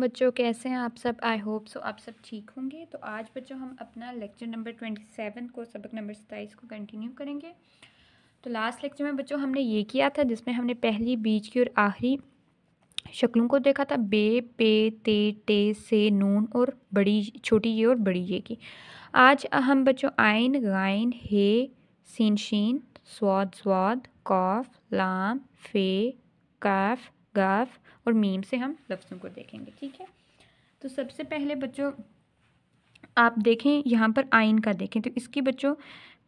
बच्चों कैसे हैं आप सब आई होप सो आप सब ठीक होंगे तो आज बच्चों हम अपना लेक्चर नंबर ट्वेंटी सेवन को सबक नंबर सत्ताईस को कंटिन्यू करेंगे तो लास्ट लेक्चर में बच्चों हमने ये किया था जिसमें हमने पहली बीज की और आखिरी शक्लों को देखा था बे पे ते टे से नून और बड़ी छोटी ये और बड़ी ये की आज हम बच्चों आइन गाइन हे सीन शीन स्वाद स्वाद कौफ लाम फे काफ गाफ और मीम से हम लफ्ज़ों को देखेंगे ठीक है तो सबसे पहले बच्चों आप देखें यहाँ पर आइन का देखें तो इसकी बच्चों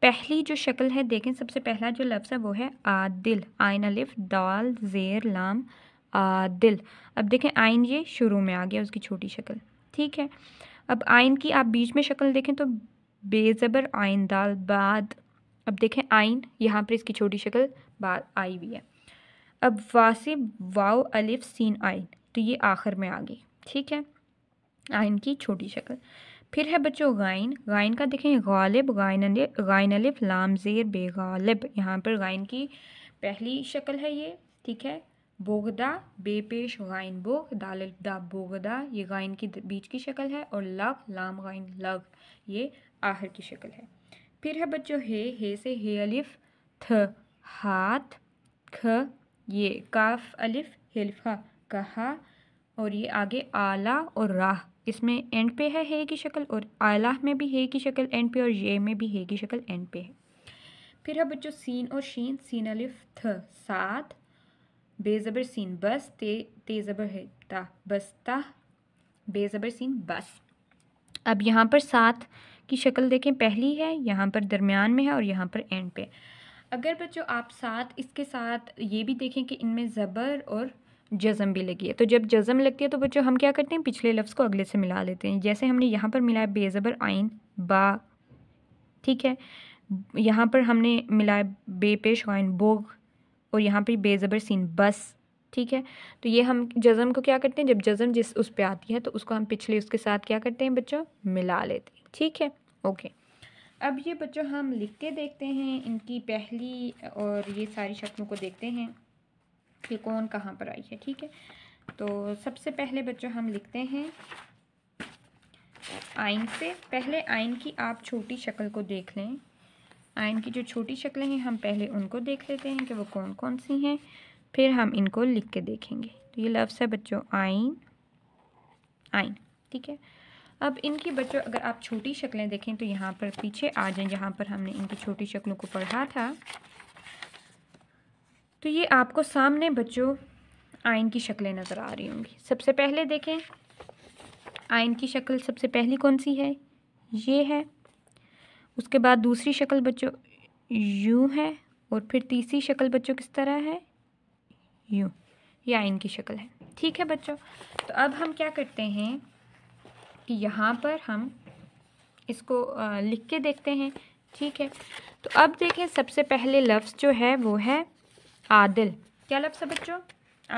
पहली जो शक्ल है देखें सबसे पहला जो लफ्ज़ है वो है आदिल आइन अलिफ दाल ज़ेर लाम आदिल अब देखें आइन ये शुरू में आ गया उसकी छोटी शक्ल ठीक है अब आइन की आप बीच में शक्ल देखें तो बेज़बर आइन दाल बाद अब देखें आइन यहाँ पर इसकी छोटी शक्ल बाद आई हुई है अब वासिब वाव अलिफ सीन आइन तो ये आखिर में आ गई ठीक है आइन की छोटी शक्ल फिर है बच्चों गाइन गायन का देखें गालिब गाइन गायन अलिफ बे गालिब यहाँ पर गायन की पहली शक्ल है ये ठीक है बोगदा बेपेश गाइन बोग दा बोगदा ये गायन की बीच की शक्ल है और लग लाम गाइन लग ये आखिर की शक्ल है फिर है बच्चों हे हे से हे अलिफ थ हाथ ख ये काफ अलिफ हिल्फा कहा और ये आगे आला और राह इसमें एंड पे है हे की शक्ल और आला में भी हे की शक्ल एंड पे और ये में भी हे की शक्ल एंड पे है फिर है बच्चों सीन और शीन सीन अलिफ थ सात बेज़बर सीन बस ते तेज़बर है ता बस्ता बेज़बर सीन बस अब यहाँ पर सात की शक्ल देखें पहली है यहाँ पर दरमियान में है और यहाँ पर एंड पे है अगर बच्चों आप साथ इसके साथ ये भी देखें कि इनमें ज़बर और जज़म भी लगी है तो जब जज़म लगती है तो बच्चों हम क्या करते हैं पिछले लफ्ज़ को अगले से मिला लेते हैं जैसे हमने यहाँ पर मिलाया बेज़बर आइन बा ठीक है यहाँ पर हमने मिलाया बेपेश आइन बोग और यहाँ पर बेज़बर सीन बस ठीक है तो ये हम जज़म को क्या करते हैं जब जज़म जिस उस पर आती है तो उसको हम पिछले उसके साथ क्या करते हैं बच्चों मिला लेते हैं ठीक है ओके अब ये बच्चों हम लिख के देखते हैं इनकी पहली और ये सारी शक्लों को देखते हैं कि कौन कहाँ पर आई है ठीक है तो सबसे पहले बच्चों हम लिखते हैं आइन से पहले आइन की आप छोटी शक्ल को देख लें आइन की जो छोटी शक्लें हैं हम पहले उनको देख लेते हैं कि वो कौन कौन सी हैं फिर हम इनको लिख के देखेंगे तो ये लफ्स है बच्चों आइन आइन ठीक है अब इनकी बच्चों अगर आप छोटी शक्लें देखें तो यहाँ पर पीछे आ जाएं जहाँ पर हमने इनकी छोटी शक्लों को पढ़ा था तो ये आपको सामने बच्चों आयन की शक्लें नज़र आ रही होंगी सबसे पहले देखें आयन की शक्ल सबसे पहली कौन सी है ये है उसके बाद दूसरी शक्ल बच्चों यूँ है और फिर तीसरी शक्ल बच्चों किस तरह है यूँ ये आयन की शक्ल है ठीक है बच्चों तो अब हम क्या करते हैं कि यहाँ पर हम इसको लिख के देखते हैं ठीक है तो अब देखें सबसे पहले लफ्ज़ जो है वो है आदिल क्या लफ्ज़ है बच्चों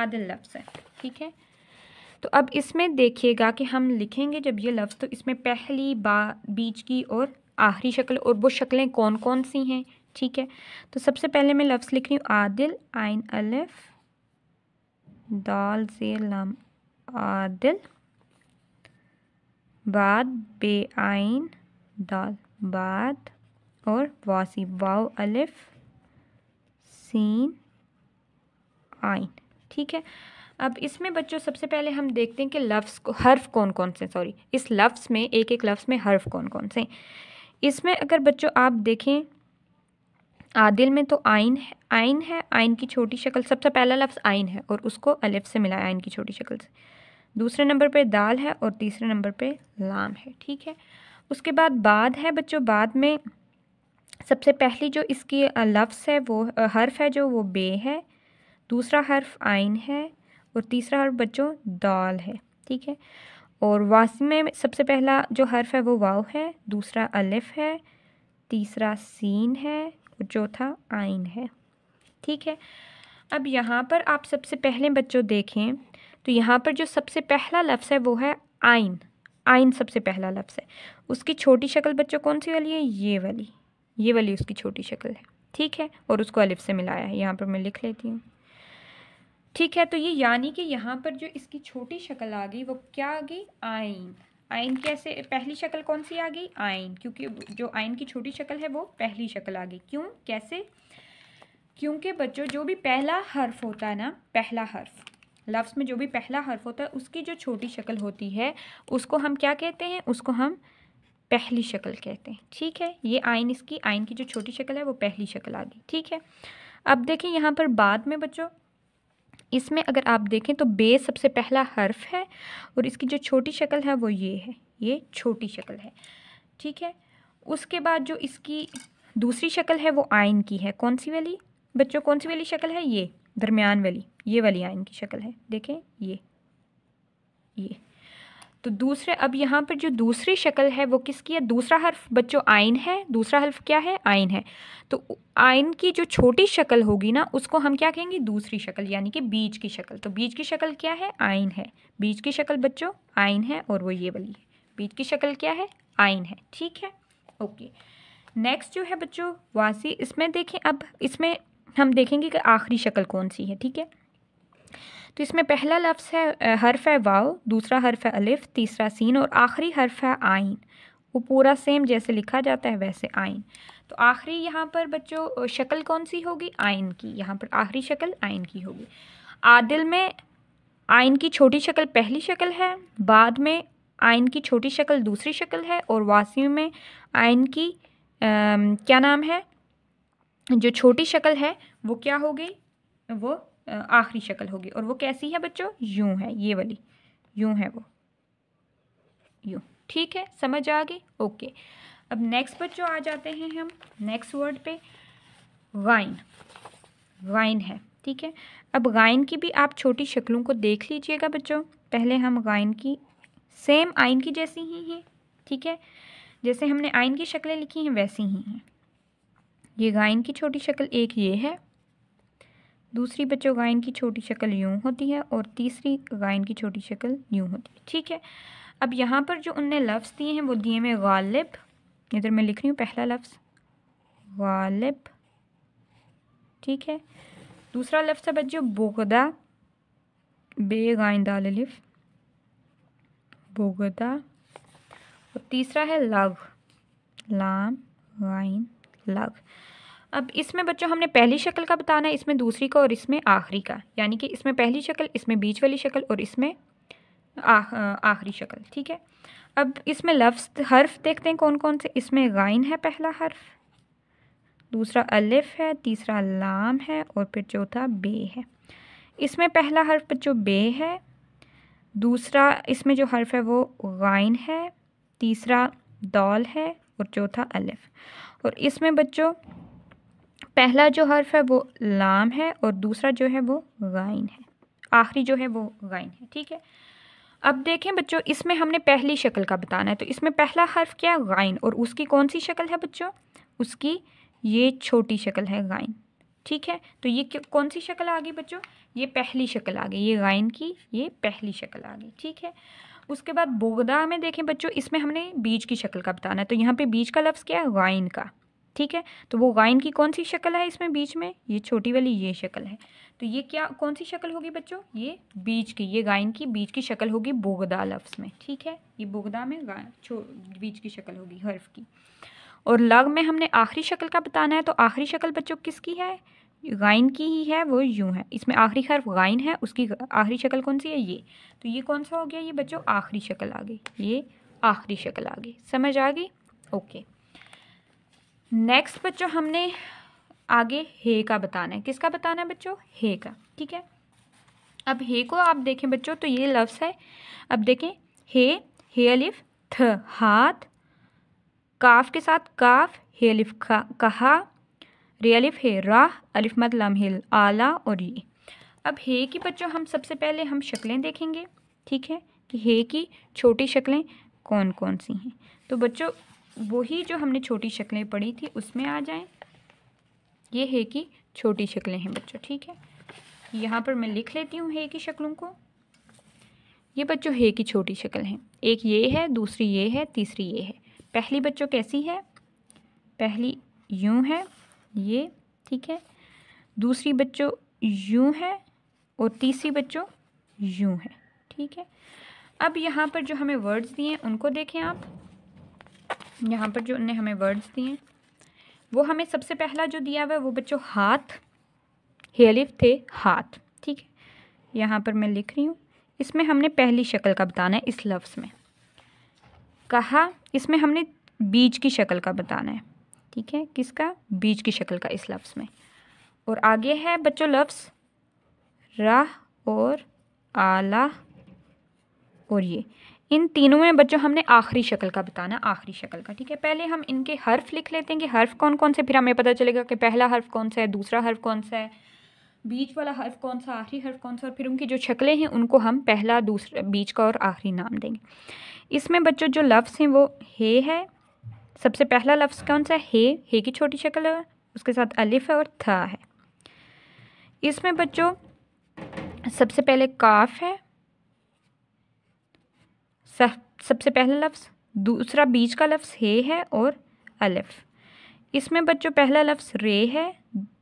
आदिल लफ्ज़ है ठीक है तो अब इसमें देखिएगा कि हम लिखेंगे जब ये लफ्ज़ तो इसमें पहली बा बीच की और आखिरी शक्ल और वो शक्लें कौन कौन सी हैं ठीक है तो सबसे पहले मैं लफ्ज़ लिख रही हूँ आदिल आइन अलफ़ दाल जे लम आदिल बाद बे आइन दाल बाद और वासी वाव अलिफ सीन आइन ठीक है अब इसमें बच्चों सबसे पहले हम देखते हैं कि लफ्ज़ को हर्फ कौन कौन से सॉरी इस लफ्स में एक एक लफ्स में हर्फ कौन कौन से इसमें अगर बच्चों आप देखें आदिल में तो आइन है आइन है आइन की छोटी शक्ल सबसे पहला लफ्ज़ आइन है और उसको अलिफ से मिला आइन की छोटी शक्ल से दूसरे नंबर पे दाल है और तीसरे नंबर पे लाम है ठीक है उसके बाद बाद है बच्चों बाद में सबसे पहली जो इसकी लफ्स है वो हर्फ है जो वो बे है दूसरा हर्फ आइन है और तीसरा हर्फ बच्चों दाल है ठीक है और वास में सबसे पहला जो हर्फ है वो वाव है दूसरा अलिफ है तीसरा सीन है और चौथा आइन है ठीक है अब यहाँ पर आप सबसे पहले बच्चों देखें तो यहाँ पर जो सबसे पहला लफ्ज़ है वो है आइन आइन सबसे पहला लफ्ज़ है उसकी छोटी शक्ल बच्चों कौन सी वाली है ये वाली ये वाली उसकी छोटी शक्ल है ठीक है और उसको अलिफ से मिलाया है यहाँ पर मैं लिख लेती हूँ ठीक है तो ये यानी कि यहाँ पर जो इसकी छोटी शक्ल आ गई वो क्या आ गई आइन आइन कैसे पहली शक्ल कौन सी आ गई आइन क्योंकि जो आइन की छोटी शक्ल है वो पहली शक्ल आ गई क्यों कैसे क्योंकि बच्चों जो भी पहला हर्फ होता है ना पहला हर्फ लफ्स में जो भी पहला हर्फ होता है उसकी जो छोटी शक्ल होती है उसको हम क्या कहते हैं उसको हम पहली शक्ल कहते हैं ठीक है ये आइन इसकी आइन की जो छोटी शक्ल है वो पहली शक्ल आ गई ठीक है अब देखें यहाँ पर बाद में बच्चों इसमें अगर आप देखें तो बे सबसे पहला हर्फ है और इसकी जो छोटी शक्ल है वो ये है ये छोटी शक्ल है ठीक है उसके बाद जो इसकी दूसरी शक्ल है वो आइन की है कौन सी वाली बच्चों कौन सी वाली शक्ल है ये दरमियान वाली ये वाली आयन की शक्ल है देखें ये ये तो दूसरे अब यहाँ पर जो दूसरी शक्ल है वो किसकी है दूसरा हर्फ बच्चों आयन है दूसरा हर्फ क्या है आयन है तो आयन की जो छोटी शक्ल होगी ना उसको हम क्या कहेंगे दूसरी शक्ल यानी कि बीज की शक्ल तो बीज की शक्ल क्या है आयन है बीज की शक्ल बच्चों आयन है और वो ये वाली है बीज की शक्ल क्या है आयन है ठीक है ओके नेक्स्ट जो है बच्चों वासी इसमें देखें अब इसमें हम देखेंगे कि आखिरी शक्ल कौन सी है ठीक है तो इसमें पहला लफ्ज़ है हर्फ है वाव दूसरा हर्फ है अलिफ तीसरा सीन और आखिरी हर्फ है आइन वो पूरा सेम जैसे लिखा जाता है वैसे आइन तो आखिरी यहाँ पर बच्चों शक्ल कौन सी होगी आइन की यहाँ पर आखिरी शक्ल आइन की होगी आदिल में आइन की छोटी शक्ल पहली शक्ल है बाद में आइन की छोटी शक्ल दूसरी शक्ल है और वासी में आइन की आ, क्या नाम है जो छोटी शक्ल है वो क्या हो गई वो आखिरी शक्ल होगी और वो कैसी है बच्चों यूँ है ये वाली यूँ है वो यूँ ठीक है समझ आ गई ओके अब नेक्स्ट बच्चों आ जाते हैं हम नेक्स्ट वर्ड पे वाइन वाइन है ठीक है अब गाइन की भी आप छोटी शक्लों को देख लीजिएगा बच्चों पहले हम गाइन की सेम आइन की जैसी ही हैं ठीक है जैसे हमने आइन की शक्लें लिखी हैं वैसी ही हैं ये गाइन की छोटी शक्ल एक ये है दूसरी बच्चों गायन की छोटी शक्ल यूँ होती है और तीसरी गायन की छोटी शक्ल यूँ होती है ठीक है अब यहाँ पर जो उनने लफ्ज़ दिए हैं वो दिए में गालिब इधर मैं लिख रही हूँ पहला लफ्ज़ गालिब ठीक है दूसरा लफ्ज़ है बच्चों बोगदा बे गायन दालिफ बोगदा और तीसरा है लग लाम गाइन लग अब इसमें बच्चों हमने पहली शक्ल का बताना है इसमें दूसरी का और इसमें आखिरी का यानी कि इसमें पहली शक्ल इसमें बीच वाली शक्ल और इसमें आखिरी शक्ल ठीक है अब इसमें लफ्ज़ हर्फ देखते हैं कौन कौन से इसमें गाइन है पहला हर्फ दूसरा अलिफ है तीसरा लाम है और फिर चौथा बे है इसमें पहला हर्फ बच्चों बे है दूसरा इसमें जो हर्फ है वो गाइन है तीसरा दौल है और चौथा अलिफ और इसमें बच्चों पहला जो हर्फ है वो लाम है और दूसरा जो है वो गाइन है आखिरी जो है वो गाइन है ठीक है अब देखें बच्चों इसमें हमने पहली शक्ल का बताना है तो इसमें पहला हर्फ क्या है गाइन और उसकी कौन सी शक्ल है बच्चों उसकी ये छोटी शक्ल है गाइन ठीक है तो ये कौन सी शक्ल आ गई बच्चों ये पहली शक्ल आ गई ये गाइन की ये पहली शक्ल आ गई ठीक है उसके बाद बोगदा में देखें बच्चों इसमें हमने बीज की शक्ल का बताना है तो यहाँ पे बीज का लफ्ज़ क्या है गाइन का ठीक है तो वो गायन की कौन सी शक्ल है इसमें बीच में ये छोटी वाली ये शक्ल है तो ये क्या कौन सी शक्ल होगी बच्चों ये बीज की ये गायन की बीज की शक्ल होगी बोगदा लफ्स में ठीक है ये बोगदा में बीज की शक्ल होगी हर्फ की और लग में हमने आखिरी शक्ल का बताना है तो आखिरी शक्ल बच्चों किसकी है गायन की ही है वो यूँ है इसमें आखिरी हर्फ गायन है उसकी आखिरी शक्ल कौन सी है ये तो ये कौन सा हो गया ये बच्चों आखिरी शक्ल आ गई ये आखिरी शक्ल आ गई समझ आ गई ओके नेक्स्ट बच्चों हमने आगे हे का बताना है किसका बताना है बच्चों हे का ठीक है अब हे को आप देखें बच्चों तो ये लफ्स है अब देखें हे हे अलिफ थ हाथ काफ के साथ काफ हे अलिफ का, कहा रे अलिफ हे राह अलिफ मत मतलब लम हिल आला और ये अब हे की बच्चों हम सबसे पहले हम शक्लें देखेंगे ठीक है कि हे की छोटी शक्लें कौन कौन सी हैं तो बच्चों वही जो हमने छोटी शक्लें पढ़ी थी उसमें आ जाएं ये है कि छोटी शक्लें हैं बच्चों ठीक है यहाँ पर मैं लिख लेती हूँ है की शक्लों को ये बच्चों है की छोटी शक्ल हैं एक ये है दूसरी ये है तीसरी ये है पहली बच्चों कैसी है पहली यूँ है ये ठीक है दूसरी बच्चों यूँ है और तीसरी बच्चों यूँ है ठीक है अब यहाँ पर जो हमें वर्ड्स दिए हैं उनको देखें आप यहाँ पर जो उनने हमें वर्ड्स दिए वो हमें सबसे पहला जो दिया हुआ है वो बच्चों हाथ हेलिफ थे हाथ ठीक है यहाँ पर मैं लिख रही हूँ इसमें हमने पहली शक्ल का बताना है इस लफ्ज़ में कहा इसमें हमने बीज की शक्ल का बताना है ठीक है किसका बीज की शक्ल का इस लफ्ज़ में और आगे है बच्चों लफ्ज़ राह और आला और ये इन तीनों में बच्चों हमने आखिरी शक्ल का बताना आखिरी शक्ल का ठीक है पहले हम इनके हर्फ लिख लेते हैं कि हर्फ कौन कौन से फिर हमें पता चलेगा कि पहला हर्फ कौन सा है दूसरा हर्फ कौन सा है बीच वाला हर्फ कौन सा आखिरी हर्फ कौन सा और फिर उनकी जो शक्लें हैं उनको हम पहला दूसरा बीच का और आखिरी नाम देंगे इसमें बच्चों जो लफ्स हैं वो हे है सबसे पहला लफ्ज़ कौन सा है हे हे की छोटी शक्ल है उसके साथ अलिफ है और था है इसमें बच्चों सबसे पहले काफ है सब सबसे पहला लफ्ज़ दूसरा बीच का लफ्ज़ हे है और अलिफ इसमें बच्चों पहला लफ्ज़ रे है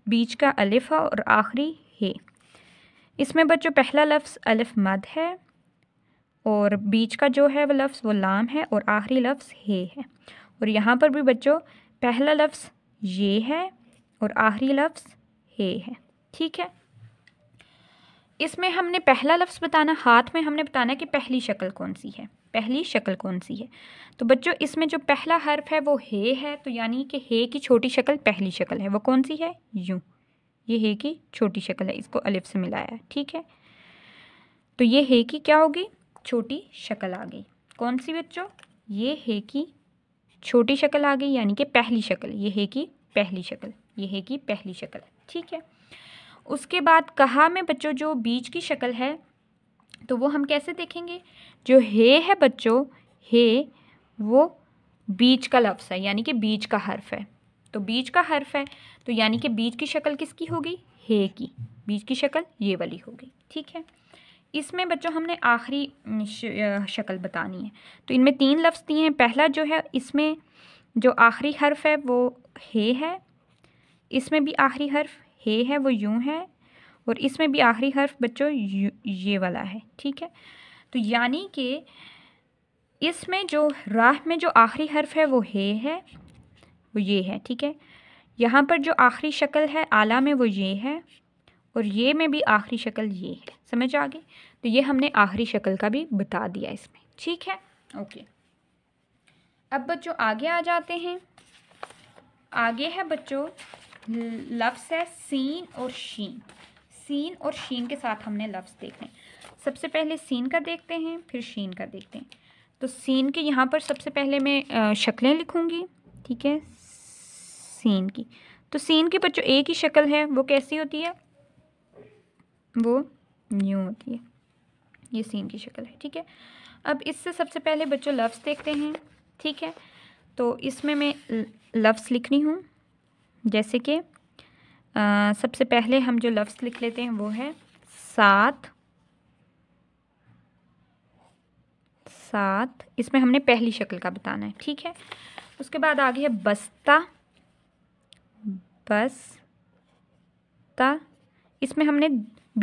बीच का अलिफ है और आखिरी हे इसमें बच्चों पहला लफ्ज़ अलिफ मद है और बीच का जो है वो लफ्ज़ वो लाम है और आखिरी लफ्ज़ हे है और यहाँ पर भी बच्चों पहला लफ्ज़ ये है और आखिरी लफ्ज़ हे है ठीक है इसमें हमने पहला लफ्ज़ बताना हाथ में हमने बताना कि पहली शक्ल कौन सी है पहली शक्ल कौन सी है तो बच्चों इसमें जो पहला हर्फ है वो हे है तो यानी कि हे की छोटी शक्ल पहली शक्ल है वो कौन सी है यू ये हे की छोटी शक्ल है इसको अलिफ से मिलाया ठीक है तो ये हे की क्या होगी छोटी शक्ल आ गई कौन सी बच्चों ये हे की छोटी शक्ल आ गई यानी कि पहली शक्ल ये है की पहली शक्ल ये है की पहली शक्ल ठीक है उसके बाद कहा में बच्चों जो बीच की शक्ल है तो वो हम कैसे देखेंगे जो हे है बच्चों हे वो बीच का लफ्स है यानी कि बीच का हर्फ है तो बीच का हर्फ है तो यानी कि बीच की शक्ल किसकी होगी हे की बीच की शक्ल ये वाली होगी ठीक है इसमें बच्चों हमने आखिरी शक्ल बतानी है तो इनमें तीन लफ्स दिए हैं पहला जो है इसमें जो आखिरी हर्फ है वो हे है इसमें भी आखिरी हर्फ हे है वो यूं है और इसमें भी आखिरी हर्फ बच्चों ये वाला है ठीक है तो यानी कि इसमें जो राह में जो आखिरी हर्फ है वो हे है वो ये है ठीक है यहाँ पर जो आखिरी शक्ल है आला में वो ये है और ये में भी आखिरी शक्ल ये है समझ आ गए तो ये हमने आखिरी शक्ल का भी बता दिया इसमें ठीक है ओके अब बच्चों आगे आ जाते हैं आगे है बच्चों लफ्स है सीन और शीन सीन और शीन के साथ हमने लफ्स देखने सबसे पहले सीन का देखते हैं फिर शीन का देखते हैं तो सीन के यहाँ पर सबसे पहले मैं शक्लें लिखूँगी ठीक है सीन की तो सीन के बच्चों एक ही शक्ल है वो कैसी होती है वो न्यू होती है ये सीन की शक्ल है ठीक है अब इससे सबसे पहले बच्चों लफ्ज़ देखते हैं ठीक है तो इसमें मैं लफ्स लिखनी हूँ जैसे कि सबसे पहले हम जो लफ्स लिख लेते हैं वो है सात सात इसमें हमने पहली शक्ल का बताना है ठीक है उसके बाद आगे है बस्ता ता इसमें हमने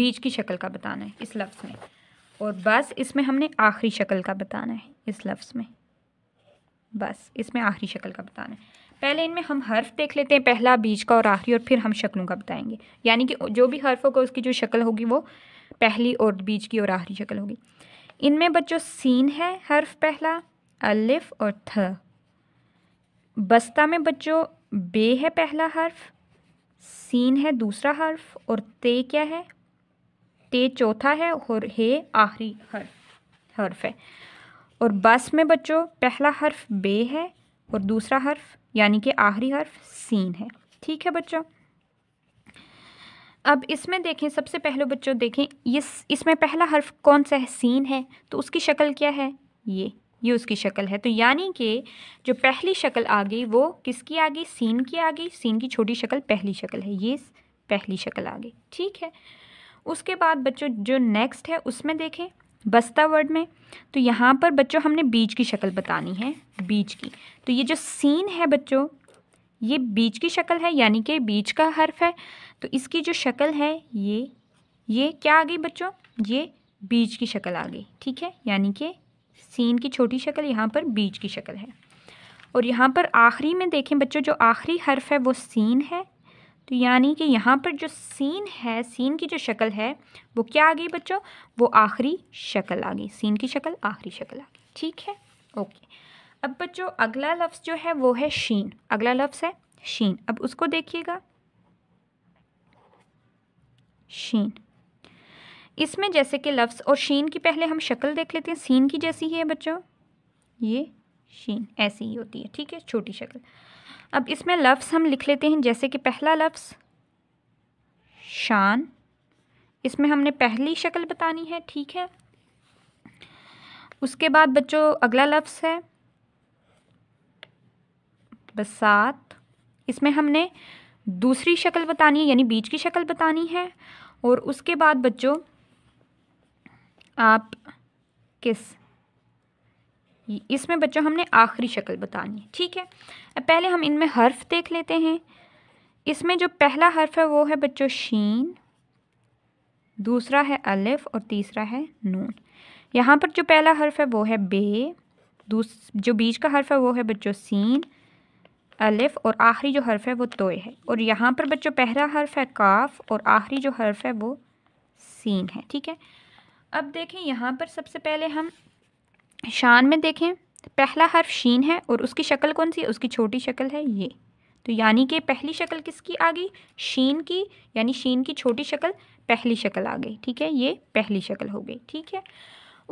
बीज की शक्ल का बताना है इस लफ्ज़ में और बस इसमें हमने आखिरी शक्ल का बताना है इस लफ्ज़ में बस इसमें आखिरी शक्ल का बताना है पहले इनमें हम हर्फ देख लेते हैं पहला बीज का और आखिरी और फिर हम शक्लों का बताएंगे यानी कि जो भी हर्फ होगा उसकी जो शक्ल होगी वो पहली और बीज की और आखिरी शक्ल होगी इनमें बच्चों सीन है हर्फ पहला अलिफ और थ बस्ता में बच्चों बे है पहला हर्फ सीन है दूसरा हर्फ और ते क्या है ते चौथा है और हे आखिरी हर्फ हर्फ है और बस में बच्चों पहला हर्फ बे है और दूसरा हर्फ यानी कि आखिरी हर्फ सीन है ठीक है बच्चों अब इसमें देखें सबसे पहले बच्चों देखें ये इसमें पहला हर्फ कौन सा है सीन है तो उसकी शक्ल क्या है ये ये उसकी शक्ल है तो यानी कि जो पहली शक्ल आ गई वो किसकी आ गई सीन की आ गई सीन की छोटी शक्ल पहली शक्ल है ये पहली शक्ल आ गई ठीक है उसके बाद बच्चों जो नेक्स्ट है उसमें देखें बस्ता वर्ड में तो यहाँ पर बच्चों हमने बीज की शक्ल बतानी है बीज की तो ये जो सीन है बच्चों ये बीज की शक्ल है यानी कि बीज का हर्फ है तो इसकी जो शक्ल है ये ये क्या आ गई बच्चों ये बीज की शक्ल आ गई ठीक है यानी कि सीन की छोटी शक्ल यहाँ पर बीज की शक्ल है और यहाँ पर आखिरी में देखें बच्चों जो आखिरी हर्फ है वो सीन है तो यानी कि यहाँ पर जो सीन है सीन की जो शक्ल है वो क्या आ गई बच्चों वो आखिरी शक्ल आ गई सीन की शक्ल आखिरी शक्ल आ गई ठीक है ओके अब बच्चों अगला लफ्ज़ जो है वो है शीन अगला लफ्स है शीन अब उसको देखिएगा शीन इसमें जैसे कि लफ्ज़ और शीन की पहले हम शक्ल देख लेते हैं सीन की जैसी ही है बच्चों ये शीन ऐसी ही होती है ठीक है छोटी शक्ल अब इसमें लफ्स हम लिख लेते हैं जैसे कि पहला लफ्स शान इसमें हमने पहली शक्ल बतानी है ठीक है उसके बाद बच्चों अगला लफ्स है बसात इसमें हमने दूसरी शक्ल बतानी है यानी बीज की शक्ल बतानी है और उसके बाद बच्चों आप किस इसमें बच्चों हमने आखिरी शक्ल बतानी है ठीक है अब पहले हम इनमें हर्फ देख लेते हैं इसमें जो पहला हर्फ है वो है बच्चों शीन दूसरा है अलिफ और तीसरा है नून यहाँ पर जो पहला हर्फ है वो है बे दूस जो बीज का हर्फ है वो है बच्चों सीन अलिफ और आखिरी जो हर्फ है वो तोय है और यहाँ पर बच्चों पहला हर्फ है काफ और आखिरी जो हर्फ है वो सीन है ठीक है अब देखें यहाँ पर सबसे पहले हम शान में देखें पहला हर्फ शीन है और उसकी शक्ल कौन सी है उसकी छोटी शक्ल है ये तो यानी कि पहली शक्ल किसकी आ गई शीन की यानी शीन की छोटी शक्ल पहली शक्ल आ गई ठीक है ये पहली शक्ल हो गई ठीक है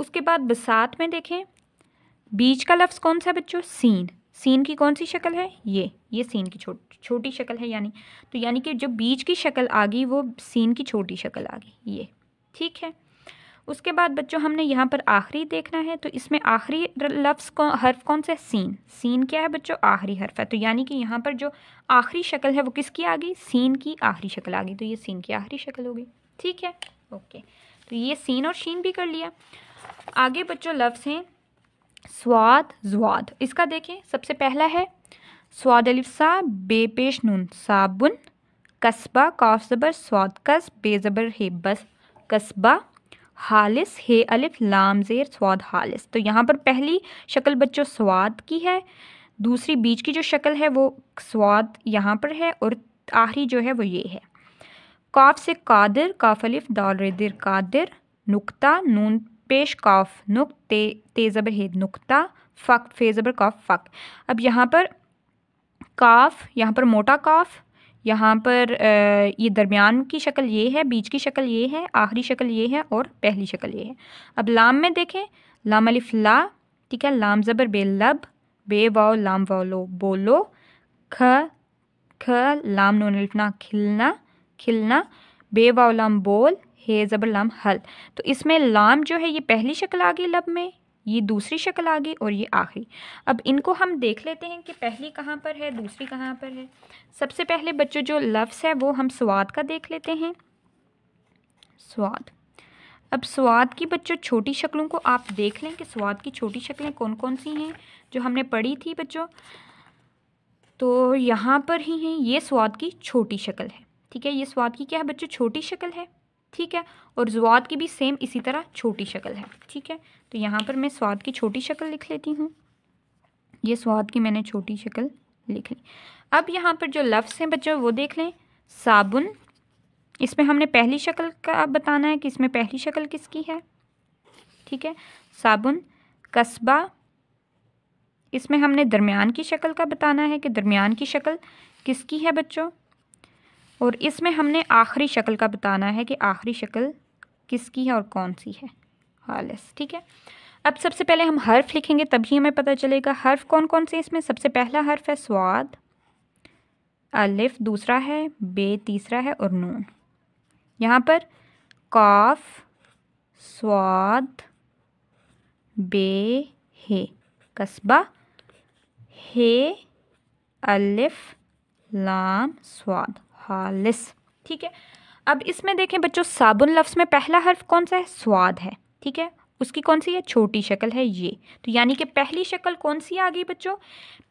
उसके बाद बसात में देखें बीच का लफ्ज़ कौन सा बच्चों सीन सीन की कौन सी शक्ल है ये ये सीन की छो, छोटी शक्ल है यानी तो यानी कि जो बीज की शक्ल आ गई वो सीन की छोटी शक्ल आ गई ये ठीक है उसके बाद बच्चों हमने यहाँ पर आखिरी देखना है तो इसमें आखिरी लफ्ज़ कौन हर्फ कौन सा है सीन सीन क्या है बच्चों आखिरी हर्फ है तो यानी कि यहाँ पर जो आखिरी शक्ल है वो किसकी आ गई सीन की आखिरी शक्ल आ गई तो ये सीन की आखिरी शक्ल हो गई ठीक है ओके तो ये सीन और शीन भी कर लिया आगे बच्चों लफ्ज़ हैं स्वाद स्वाद इसका देखिए सबसे पहला है स्वाद अलिफ बेपेश नून साबुन कस्बा काफ ज़बर स्वाद कस बेज़बर है बस कस्बा हालिस हे अलिफ लाम ज़ेर स्वाद हालिस तो यहाँ पर पहली शक्ल बच्चों स्वाद की है दूसरी बीच की जो शक्ल है वो स्वाद यहाँ पर है और आखिरी जो है वो ये है काफ से कादिर काफ अलिफ दाल दिर कादिर नुक्ता नून पेश कॉफ नुक ते तेज़बर हेद नुकता फ़क फेज़बर कॉफ फ़क अब यहाँ पर काफ यहाँ पर मोटा काफ यहाँ पर ये दरमियान की शक्ल ये है बीच की शक्ल ये है आखिरी शक्ल ये है और पहली शक्ल ये है अब लाम में देखें लाम अलिफ ला ठीक है लाम ज़बर बे लब बे वाओ लाम वाओ लो बोलो ख ख लाम नून अलिफ ना खिलना खिलना बे वाओ लाम बोल हे ज़बर लाम हल तो इसमें लाम जो है ये पहली शक्ल आ गई लब में ये दूसरी शक्ल आ गई और ये आखिरी अब इनको हम देख लेते हैं कि पहली कहाँ पर है दूसरी कहाँ पर है सबसे पहले बच्चों जो लफ्स है वो हम स्वाद का देख लेते हैं स्वाद अब स्वाद की बच्चों छोटी शक्लों को आप देख लें कि स्वाद की छोटी शक्लें कौन कौन सी हैं जो हमने पढ़ी थी बच्चों तो यहाँ पर ही हैं ये स्वाद की छोटी शक्ल है ठीक है ये स्वाद की क्या है बच्चों छोटी शक्ल है ठीक है और जुआत की भी सेम इसी तरह छोटी शक्ल है ठीक है तो यहाँ पर मैं स्वाद की छोटी शक्ल लिख लेती हूँ ये स्वाद की मैंने छोटी शक्ल लिख ली अब यहाँ पर जो लफ्स हैं बच्चों वो देख लें साबुन इसमें हमने पहली शक्ल का अब बताना है कि इसमें पहली शक्ल किसकी है ठीक है साबुन कस्बा इसमें हमने दरमियान की शक्ल का बताना है कि दरमियान की शक्ल किसकी है बच्चों और इसमें हमने आखिरी शक्ल का बताना है कि आखिरी शक्ल किसकी है और कौन सी है हालस ठीक है अब सबसे पहले हम हर्फ लिखेंगे तभी हमें पता चलेगा हर्फ कौन कौन से इसमें सबसे पहला हर्फ है स्वाद अलिफ दूसरा है बे तीसरा है और नून यहाँ पर काफ स्वाद बे हे कस्बा हे अलिफ लाम स्वाद खालिस ठीक है अब इसमें देखें बच्चों साबुन लफ्स में पहला हर्फ कौन सा है स्वाद है ठीक है उसकी कौन सी है छोटी शक्ल है ये तो यानी कि पहली शक्ल कौन सी आ गई बच्चों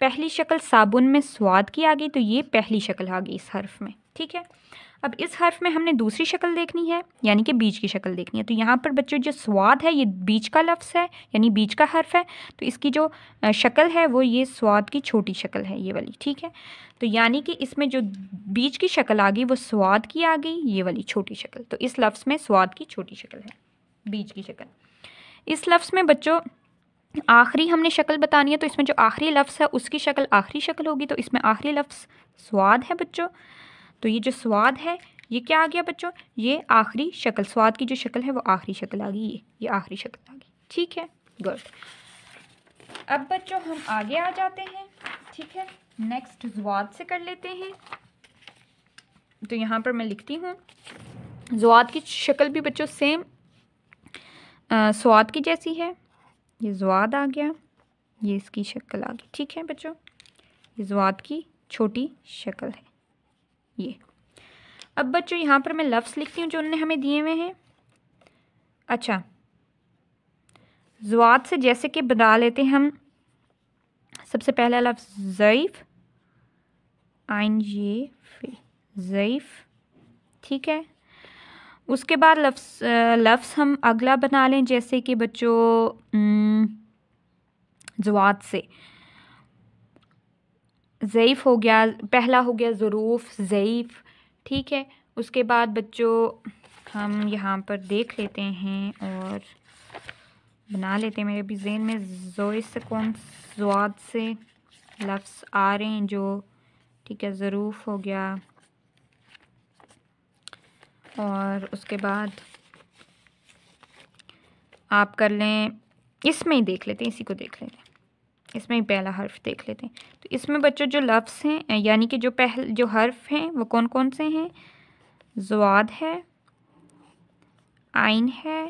पहली शक्ल साबुन में स्वाद की आ गई तो ये पहली शक्ल आ गई इस हर्फ में ठीक है अब इस हर्फ में हमने दूसरी शक्ल देखनी है यानी कि बीज की शक्ल देखनी है तो यहाँ पर बच्चों जो स्वाद है ये बीज का लफ्स है यानी बीज का हर्फ है तो इसकी जो शक्ल है वो ये स्वाद की छोटी शक्ल है ये वाली ठीक है तो यानी कि इसमें जो बीज की शक्ल आ गई वो स्वाद की आ गई ये वाली छोटी शक्ल तो इस लफ्स में स्वाद की छोटी शक्ल है बीज की शक्ल इस लफ्स में बच्चों आखिरी हमने शक्ल बतानी है तो इसमें जो आखिरी लफ्स है उसकी शक्ल आखिरी शक्ल होगी तो इसमें आखिरी लफ्स स्वाद है बच्चों तो ये जो स्वाद है ये क्या आ गया बच्चों ये आखिरी शक्ल स्वाद की जो शक्ल है वो आखिरी शक्ल आ गई ये ये आखिरी शक्ल आ गई ठीक है गुड अब बच्चों हम आगे आ जाते हैं ठीक है नेक्स्ट जवाद से कर लेते हैं तो यहाँ पर मैं लिखती हूँ जवाद की शक्ल भी बच्चों सेम स्वाद की जैसी है ये जवाद आ गया ये इसकी शक्ल आ गई ठीक है बच्चों ये जवाद की छोटी शक्ल है ये अब बच्चों यहाँ पर मैं लफ्स लिखती हूँ जो उन्होंने हमें दिए हुए हैं अच्छा ज़ुआत से जैसे कि बदा लेते हैं हम सबसे पहला लफ्ज़ ज़यीफ़ आइन ये फे ठीक है उसके बाद लफ्स लफ्स हम अगला बना लें जैसे कि बच्चों ज़ुआत से ज़ैफ़ हो गया पहला हो गया ज़रूफ़ ज़ैफ़ ठीक है उसके बाद बच्चों हम यहाँ पर देख लेते हैं और बना लेते हैं मेरे अभी जेन में जोए से कौन जवाद से लफ्ज़ आ रहे हैं जो ठीक है ज़रूफ़ हो गया और उसके बाद आप कर लें इसमें ही देख लेते हैं इसी को देख लेते हैं इसमें पहला हर्फ देख लेते हैं तो इसमें बच्चों जो लफ्स हैं यानी कि जो पहल जो हर्फ हैं वो कौन कौन से हैं जवाद है आइन है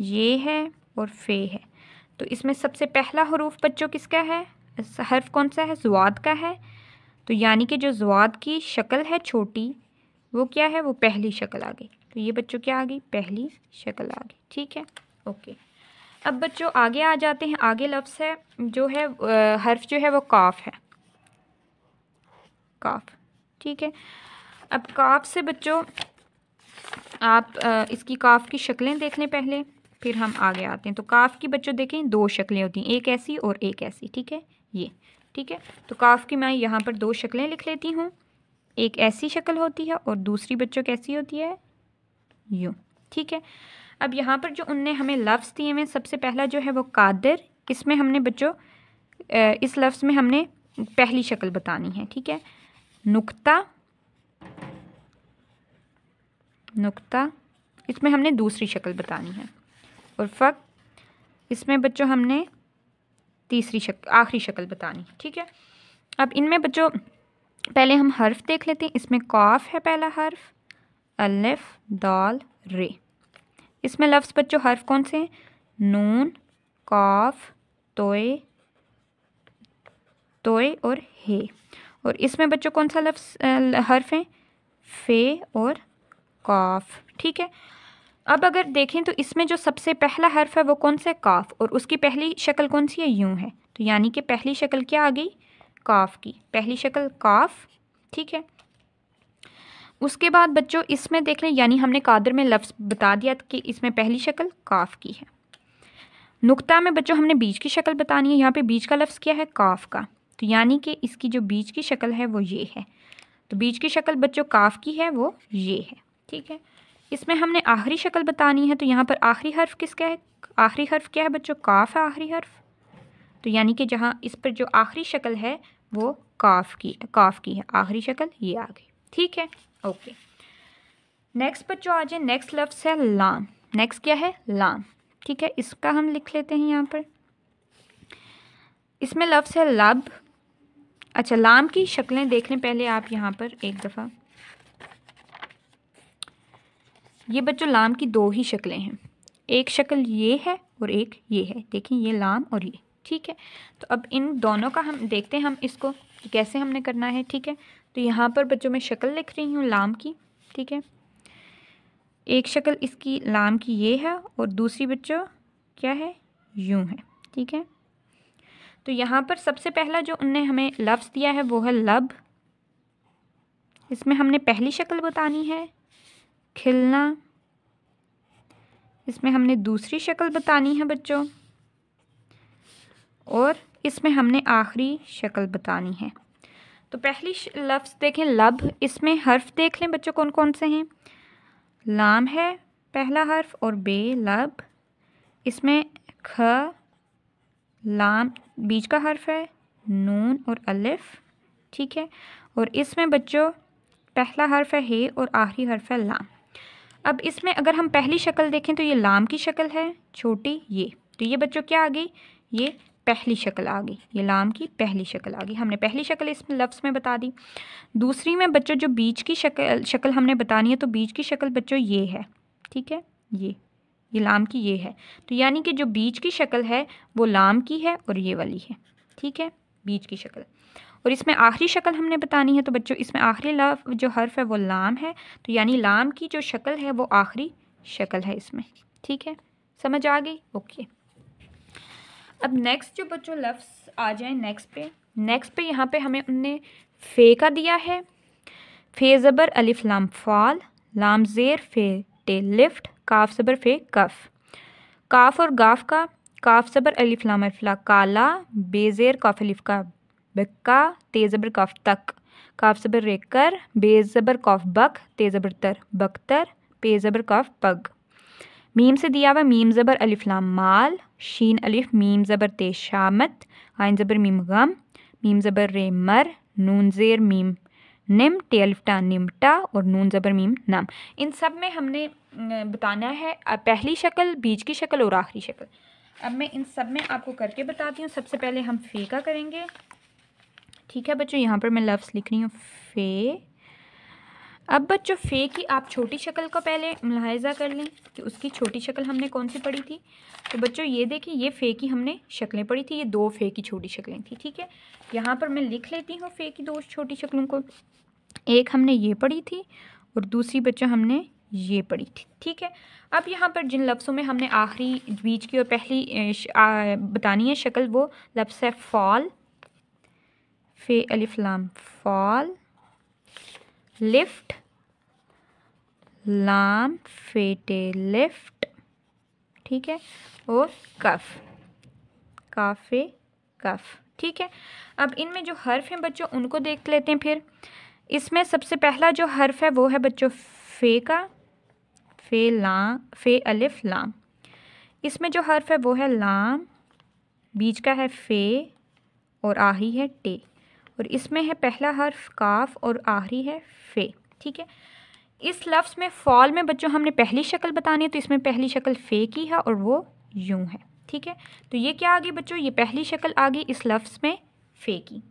ये है और फे है तो इसमें सबसे पहला हरूफ बच्चों किसका है हर्फ कौन सा है जवाद का है तो यानी कि जो जवाद की शक्ल है छोटी वो क्या है वो पहली शक्ल आ गई तो ये बच्चों क्या आ गई पहली शक्ल आ गई ठीक है ओके अब बच्चों आगे आ जाते हैं आगे लफ्स है जो है हर्फ जो है वो काफ है काफ ठीक है अब काफ से बच्चों आप इसकी काफ की शक्लें देख लें पहले फिर हम आगे आते हैं तो काफ की बच्चों देखें दो शक्लें होती हैं एक ऐसी और एक ऐसी ठीक है ये ठीक है तो काफ की मैं यहाँ पर दो शक्लें लिख लेती हूँ एक ऐसी शक्ल होती है और दूसरी बच्चों कैसी होती है यूँ ठीक है अब यहाँ पर जो उनने हमें लफ्ज़ दिए हैं सबसे पहला जो है वो कादिर इसमें हमने बच्चों इस लफ्ज़ में हमने पहली शक्ल बतानी है ठीक है नुक्ता नुक्ता इसमें हमने दूसरी शक्ल बतानी है और फ़क इसमें बच्चों हमने तीसरी शक आखिरी शक्ल बतानी है ठीक है अब इनमें बच्चों पहले हम हर्फ देख लेते हैं इसमें कॉफ़ है पहला हर्फ अलिफ दाल रे इसमें लफ्ज़ बच्चों हर्फ कौन से हैं नून काफ तोए तोय और हे और इसमें बच्चों कौन सा लफ्ज़ हर्फ है फे और काफ ठीक है अब अगर देखें तो इसमें जो सबसे पहला हर्फ है वो कौन सा है काफ और उसकी पहली शक्ल कौन सी है यूं है तो यानी कि पहली शक्ल क्या आ गई काफ की पहली शक्ल काफ ठीक है उसके बाद बच्चों इसमें देख लें यानी हमने कादर में लफ्ज़ बता दिया कि इसमें पहली शक्ल काफ की है नुक्ता में बच्चों हमने बीज की शक्ल बतानी है यहाँ पे बीज का लफ्ज़ क्या है काफ का तो यानी कि इसकी जो बीज की शक्ल है वो ये है तो बीज की शक्ल बच्चों काफ की है वो ये है ठीक है इसमें हमने आखिरी शक्ल बतानी है तो यहाँ पर आखिरी हर्फ किसका है आखिरी हर्फ क्या है बच्चों काफ है आखिरी हर्फ तो यानी कि जहाँ इस पर जो आखिरी शक्ल है वो काफ की काफ की है आखिरी शक्ल ये आ गई ठीक है ओके नेक्स्ट बच्चों आ जाए नेक्स्ट लफ्स है लाम नेक्स्ट क्या है लाम ठीक है इसका हम लिख लेते हैं यहाँ पर इसमें लफ्स है लब अच्छा लाम की शक्लें देख लें पहले आप यहाँ पर एक दफ़ा ये बच्चों लाम की दो ही शक्लें हैं एक शक्ल ये है और एक ये है देखिए ये लाम और ये ठीक है तो अब इन दोनों का हम देखते हैं हम इसको कैसे हमने करना है ठीक है तो यहाँ पर बच्चों मैं शक्ल लिख रही हूँ लाम की ठीक है एक शक्ल इसकी लाम की ये है और दूसरी बच्चों क्या है यूँ है ठीक है तो यहाँ पर सबसे पहला जो उनने हमें लफ्ज़ दिया है वो है लब इसमें हमने पहली शक्ल बतानी है खिलना इसमें हमने दूसरी शक्ल बतानी है बच्चों और इसमें हमने आखिरी शक्ल बतानी है तो पहली लफ्ज़ देखें लब इसमें हर्फ देख लें बच्चों कौन कौन से हैं लाम है पहला हर्फ और बे लब इसमें ख लाम बीच का हर्फ है नून और अलिफ ठीक है और इसमें बच्चों पहला हर्फ है हे और आखिरी हर्फ है लाम अब इसमें अगर हम पहली शक्ल देखें तो ये लाम की शक्ल है छोटी ये तो ये बच्चों क्या आ गई ये पहली शक्ल आ गई ये लाम की पहली शक्ल आ गई हमने पहली शक्ल इस लफ्ज़ में बता दी दूसरी में बच्चों जो बीच की शक्ल शक्ल हमने बतानी है तो बीच की शक्ल बच्चों ये है ठीक है ये ये लाम की ये है तो यानी कि जो बीच की शक्ल है वो लाम की है और ये वाली है ठीक है बीच की शक्ल और इसमें आखिरी शक्ल हमने बतानी है तो बच्चों इसमें आखिरी लफ जो हर्फ है वो लाम है तो यानी लाम की जो शक्ल है वो आखिरी शक्ल है इसमें ठीक है समझ आ गई ओके अब नेक्स्ट जो बच्चों लफ्स आ जाए नेक्स्ट पे नेक्स्ट पे यहाँ पे हमें उनने फ़े का दिया है फ़े ज़बर अलिफ लाम फ़ाल लाम ज़ेर फ़े टे लिफ्ट काफ ज़बर फ़े कफ़ काफ और गाफ का काफ ज़बर अलिफ लाम अफला काला ज़ेर काफ अलिफ का बक्का ते ज़बर काफ तक काफ ज़बर रेकर बे ज़बर काफ बक ते ज़बर तर बख्तर पे ज़बर काफ पग मीम से दिया हुआ मीम ज़बर अलिफ्लाम माल शीन अलिफ मीम ज़बर ते शामत आइन ज़बर मीम गम मीम ज़बर रे मर नून ज़ेर मीम निम टेल्फ्टा निमटा और नून ज़बर मीम नम इन सब में हमने बताना है पहली शक्ल बीज की शक्ल और आखिरी शक्ल अब मैं इन सब में आपको करके बताती हूँ सबसे पहले हम फे का करेंगे ठीक है बच्चों यहाँ पर मैं लफ्ज़ लिख रही हूँ फे अब बच्चों फ़े की आप छोटी शक्ल का पहले मुलायजा कर लें कि उसकी छोटी शक्ल हमने कौन सी पढ़ी थी तो बच्चों ये देखिए ये फ़े की हमने शक्लें पढ़ी थी ये दो फ़े की छोटी शक्लें थी ठीक है यहाँ पर मैं लिख लेती हूँ फ़े की दो छोटी शक्लों को एक हमने ये पढ़ी थी और दूसरी बच्चों हमने ये पढ़ी थी ठीक है अब यहाँ पर जिन लफ्ज़ों में हमने आखिरी बीच की और पहली बतानी है शक्ल वो लफ्स है फॉल फ़े अलिफ्लाम फॉल लिफ्ट लाम फेटे लिफ्ट ठीक है और कफ काफ़े कफ ठीक है अब इनमें जो हर्फ हैं बच्चों उनको देख लेते हैं फिर इसमें सबसे पहला जो हर्फ है वो है बच्चों फ़े का फ़े लाम फ़े अलिफ लाम इसमें जो हर्फ है वो है लाम बीच का है फ़े और आही है टे और इसमें है पहला हर्फ काफ और आखिरी है फ़े ठीक है इस लफ्ज़ में फॉल में बच्चों हमने पहली शक्ल बतानी है तो इसमें पहली शक्ल फ़े की है और वो यूं है ठीक है तो ये क्या आ गई बच्चों ये पहली शक्ल आ गई इस लफ्स में फ़े की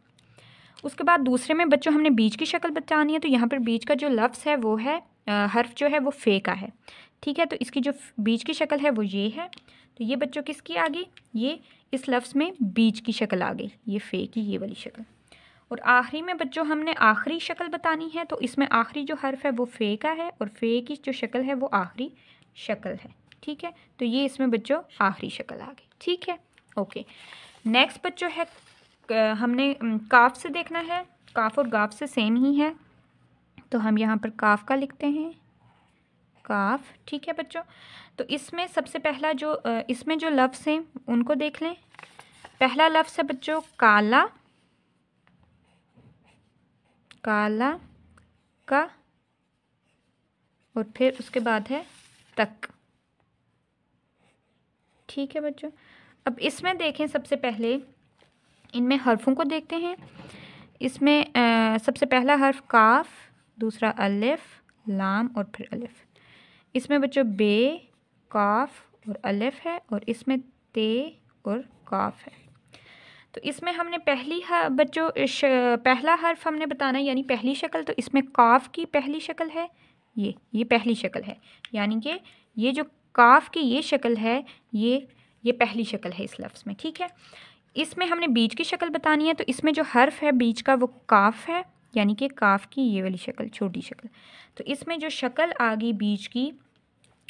उसके बाद दूसरे में बच्चों हमने बीज की शक्ल बतानी है तो यहाँ पर बीज का जो लफ्स है वो है हर्फ जो है वो फ़े का है ठीक है तो इसकी जो बीज की शक्ल है वो ये है तो ये बच्चों किसकी आ गई ये इस लफ्स में बीज की शक्ल आ गई ये फ़े की ये वाली शक्ल और आखिरी में बच्चों हमने आखिरी शक्ल बतानी है तो इसमें आखिरी जो हर्फ है वो फ़े का है और फ़े की जो शक्ल है वो आखिरी शक्ल है ठीक है तो ये इसमें बच्चों आखिरी शक्ल आ गई ठीक है ओके नेक्स्ट बच्चों है हमने काफ से देखना है काफ और गाफ से सेम ही है तो हम यहाँ पर काफ का लिखते हैं काफ ठीक है बच्चों तो इसमें सबसे पहला जो इसमें जो लफ्स हैं उनको देख लें पहला लफ्स है बच्चों काला काला का और फिर उसके बाद है तक ठीक है बच्चों अब इसमें देखें सबसे पहले इनमें हर्फों को देखते हैं इसमें आ, सबसे पहला हर्फ काफ दूसरा अलिफ लाम और फिर अलिफ इसमें बच्चों बे काफ और अलिफ है और इसमें ते और काफ है तो इसमें हमने पहली हर बच्चों पहला हर्फ हमने बताना यानी पहली शक्ल तो इसमें काफ की पहली शक्ल है ये ये पहली शक्ल है यानी कि ये जो काफ की ये शक्ल है ये ये पहली शक्ल है इस लफ्ज़ में ठीक है इसमें हमने बीज की शक्ल बतानी है तो इसमें जो हर्फ है बीज का वो काफ है यानी कि काफ की ये वाली शक्ल छोटी शक्ल तो इसमें जो शक्ल आ गई बीज की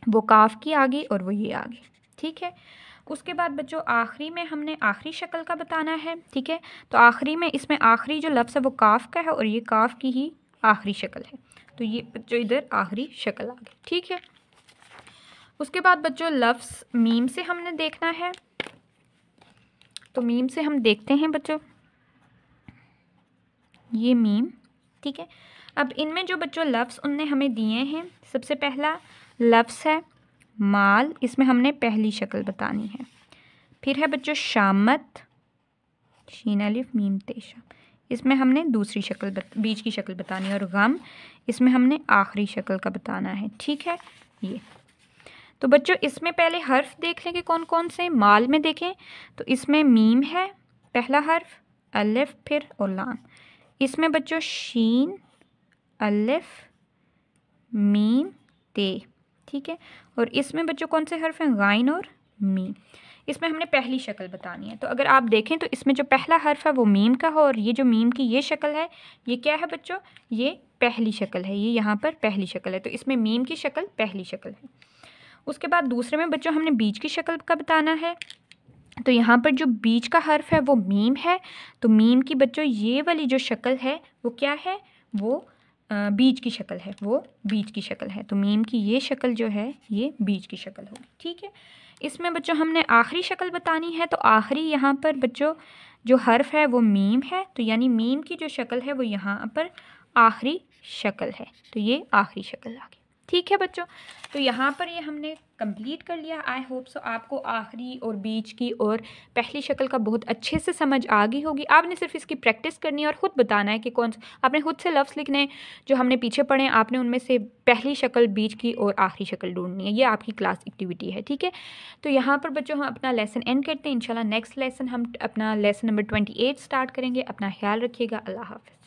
वो काफ की आ गई और वो ये आ गई ठीक है उसके बाद बच्चों आखिरी में हमने आखिरी शक्ल का बताना है ठीक है तो आखिरी में इसमें आखिरी जो लफ्ज़ है वो काफ का है और ये काफ की ही आखिरी शक्ल है तो ये बच्चों इधर आखिरी शक्ल आ गई ठीक है उसके बाद बच्चों लफ्ज़ मीम से हमने देखना है तो मीम से हम देखते हैं बच्चों ये मीम ठीक है अब इनमें जो बच्चों लफ्ज़ उनने हमें दिए हैं सबसे पहला लफ्ज़ है माल इसमें हमने पहली शक्ल बतानी है फिर है बच्चों शामत शीन अलिफ मीम तेशा इसमें हमने दूसरी शक्ल बत, बीच की शक्ल बतानी है और गम इसमें हमने आखिरी शक्ल का बताना है ठीक है ये तो बच्चों इसमें पहले हर्फ देख लेंगे कौन कौन से माल में देखें तो इसमें मीम है पहला हर्फ अलिफ फिर और लाम इसमें बच्चों शीन अलिफ मीम ते ठीक है और इसमें बच्चों कौन से हर्फ हैं गाइन और मीम इसमें हमने पहली शक्ल बतानी है तो अगर आप देखें तो इसमें जो पहला हर्फ है वो मीम का हो और ये जो मीम की ये शक्ल है ये क्या है बच्चों ये पहली शक्ल है ये यहाँ पर पहली शक्ल है तो इसमें मीम की शक्ल पहली शक्ल है उसके बाद दूसरे में बच्चों हमने बीज की शक्ल का बताना है तो यहाँ पर जो बीज का हर्फ है वो मीम है तो मीम की बच्चों ये वाली जो शक्ल है वो क्या है वो बीज की शक्ल है वो बीज की शक्ल है तो मीम की ये शक्ल जो है ये बीज की शक्ल होगी ठीक है इसमें बच्चों हमने आखिरी शक्ल बतानी है तो आखिरी यहाँ पर बच्चों जो हर्फ है वो मीम है तो यानी मीम की जो शक्ल है वो यहाँ पर आखिरी शक्ल है तो ये आखिरी शक्ल आ गई ठीक है बच्चों तो यहाँ पर ये हमने कंप्लीट कर लिया आई होप सो आपको आखिरी और बीच की और पहली शक्ल का बहुत अच्छे से समझ आ गई होगी आपने सिर्फ इसकी प्रैक्टिस करनी है और ख़ुद बताना है कि कौन आपने खुद से लफ्ज़ लिखने जो हमने पीछे पढ़े आपने उनमें से पहली शक्ल बीच की और आखिरी शक्ल ढूंढनी है ये आपकी क्लास एक्टिविटी है ठीक है तो यहाँ पर बच्चों हम अपना लेसन एंड करते हैं इनशाला नेक्स्ट लेसन हम अपना lesson number twenty eight start करेंगे अपना ख्याल रखिएगा अल्लाह हाफ़